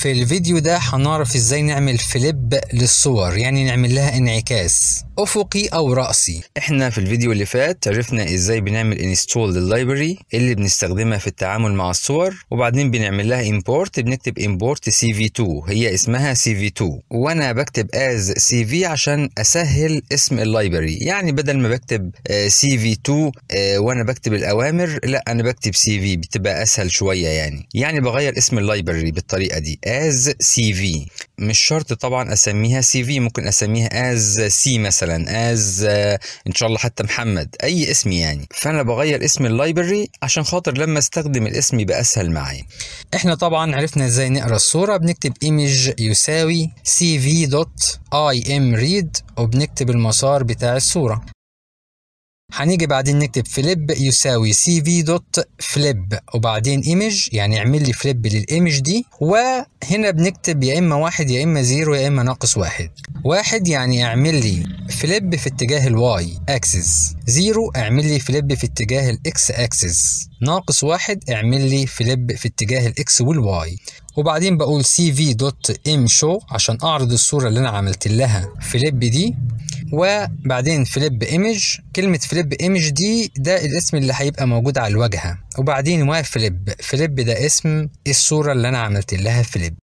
في الفيديو ده هنعرف ازاي نعمل فليب للصور يعني نعمل لها انعكاس افقي او رأسي احنا في الفيديو اللي فات عرفنا ازاي بنعمل انستول لللايبرري اللي بنستخدمها في التعامل مع الصور وبعدين بنعمل لها امبورت بنكتب امبورت سي في 2 هي اسمها سي في 2 وانا بكتب از سي في عشان اسهل اسم اللايبرري يعني بدل ما بكتب سي في 2 وانا بكتب الاوامر لا انا بكتب سي في بتبقى اسهل شويه يعني يعني بغير اسم اللايبرري بالطريقه دي از سي في مش شرط طبعا اسميها سي في ممكن اسميها از سي مثلا از آه، ان شاء الله حتى محمد اي اسم يعني فانا بغير اسم اللايبرري عشان خاطر لما استخدم الاسم يبقى اسهل معايا احنا طبعا عرفنا ازاي نقرا الصوره بنكتب ايمج يساوي سي في دوت اي ام ريد وبنكتب المسار بتاع الصوره هنيجي بعدين نكتب فليب يساوي سي في دوت فليب وبعدين ايمج يعني اعمل لي فليب للايمج دي وهنا بنكتب يا اما واحد يا اما زيرو يا اما ناقص واحد واحد يعني اعمل لي فليب في اتجاه الواي اكسس زيرو اعمل لي فليب في اتجاه الاكس اكسس ناقص واحد اعمل لي فليب في اتجاه الاكس والواي وبعدين بقول سي في دوت ام شو عشان اعرض الصوره اللي انا عملت لها فليب دي وبعدين فليب ايمج كلمة فليب ايمج دي ده الاسم اللي هيبقى موجود على الواجهة وبعدين وفليب فليب ده اسم الصورة اللي انا عملت لها فليب